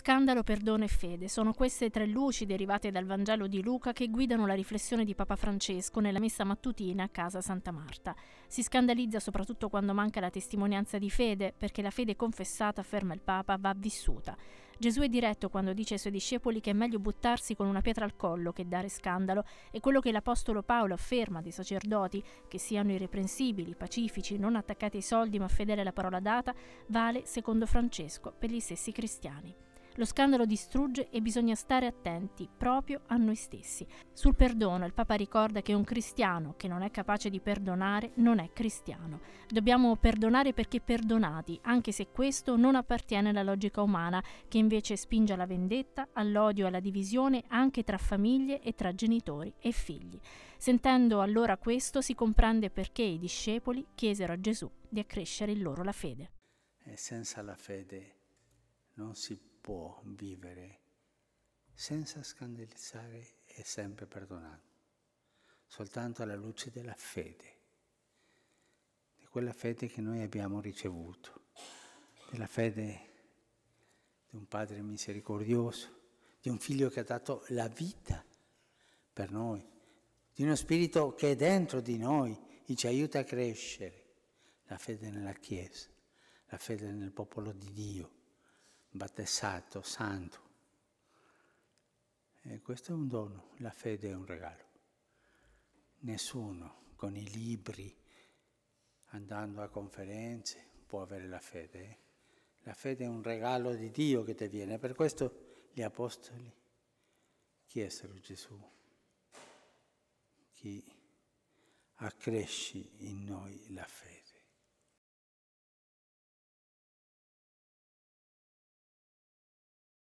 Scandalo, perdono e fede sono queste tre luci derivate dal Vangelo di Luca che guidano la riflessione di Papa Francesco nella messa mattutina a casa Santa Marta. Si scandalizza soprattutto quando manca la testimonianza di fede, perché la fede confessata, afferma il Papa, va vissuta. Gesù è diretto quando dice ai suoi discepoli che è meglio buttarsi con una pietra al collo che dare scandalo e quello che l'Apostolo Paolo afferma dei sacerdoti, che siano irreprensibili, pacifici, non attaccati ai soldi ma fedeli alla parola data, vale, secondo Francesco, per gli stessi cristiani. Lo scandalo distrugge e bisogna stare attenti proprio a noi stessi. Sul perdono il Papa ricorda che un cristiano che non è capace di perdonare non è cristiano. Dobbiamo perdonare perché perdonati, anche se questo non appartiene alla logica umana, che invece spinge alla vendetta, all'odio e alla divisione anche tra famiglie e tra genitori e figli. Sentendo allora questo si comprende perché i discepoli chiesero a Gesù di accrescere in loro la fede. E senza la fede non si può può vivere senza scandalizzare e sempre perdonando, soltanto alla luce della fede, di quella fede che noi abbiamo ricevuto, della fede di un Padre misericordioso, di un Figlio che ha dato la vita per noi, di uno Spirito che è dentro di noi e ci aiuta a crescere, la fede nella Chiesa, la fede nel popolo di Dio battezzato, santo. E questo è un dono, la fede è un regalo. Nessuno con i libri, andando a conferenze, può avere la fede. Eh? La fede è un regalo di Dio che ti viene, per questo gli apostoli chiesero Gesù, chi accresci in noi la fede.